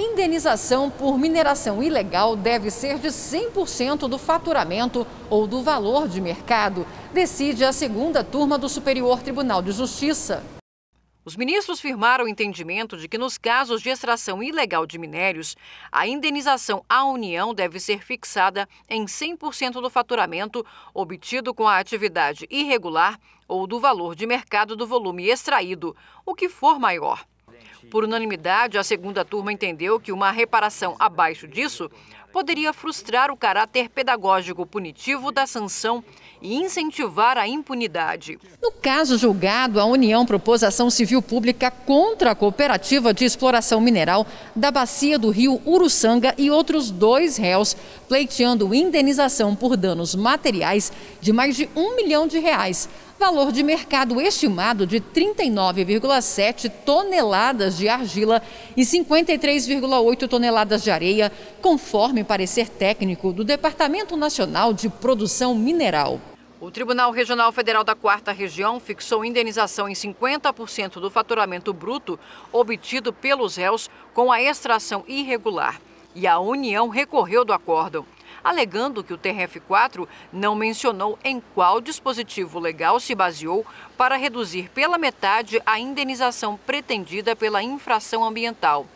indenização por mineração ilegal deve ser de 100% do faturamento ou do valor de mercado, decide a segunda turma do Superior Tribunal de Justiça. Os ministros firmaram o entendimento de que, nos casos de extração ilegal de minérios, a indenização à União deve ser fixada em 100% do faturamento obtido com a atividade irregular ou do valor de mercado do volume extraído, o que for maior. Por unanimidade, a segunda turma entendeu que uma reparação abaixo disso poderia frustrar o caráter pedagógico punitivo da sanção e incentivar a impunidade. No caso julgado, a União propôs ação civil pública contra a cooperativa de exploração mineral da bacia do rio Uruçanga e outros dois réus, pleiteando indenização por danos materiais de mais de um milhão de reais valor de mercado estimado de 39,7 toneladas de argila e 53,8 toneladas de areia, conforme parecer técnico do Departamento Nacional de Produção Mineral. O Tribunal Regional Federal da Quarta Região fixou indenização em 50% do faturamento bruto obtido pelos réus com a extração irregular. E a União recorreu do acordo alegando que o TRF4 não mencionou em qual dispositivo legal se baseou para reduzir pela metade a indenização pretendida pela infração ambiental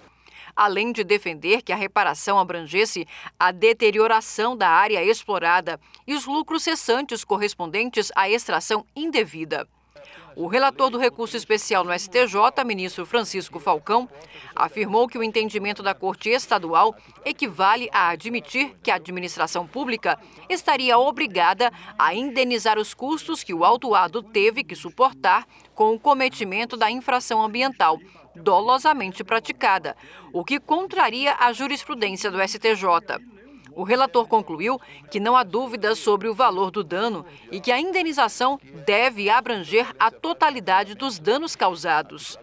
além de defender que a reparação abrangesse a deterioração da área explorada e os lucros cessantes correspondentes à extração indevida. O relator do recurso especial no STJ, ministro Francisco Falcão, afirmou que o entendimento da Corte Estadual equivale a admitir que a administração pública estaria obrigada a indenizar os custos que o autuado teve que suportar com o cometimento da infração ambiental dolosamente praticada, o que contraria a jurisprudência do STJ. O relator concluiu que não há dúvidas sobre o valor do dano e que a indenização deve abranger a totalidade dos danos causados.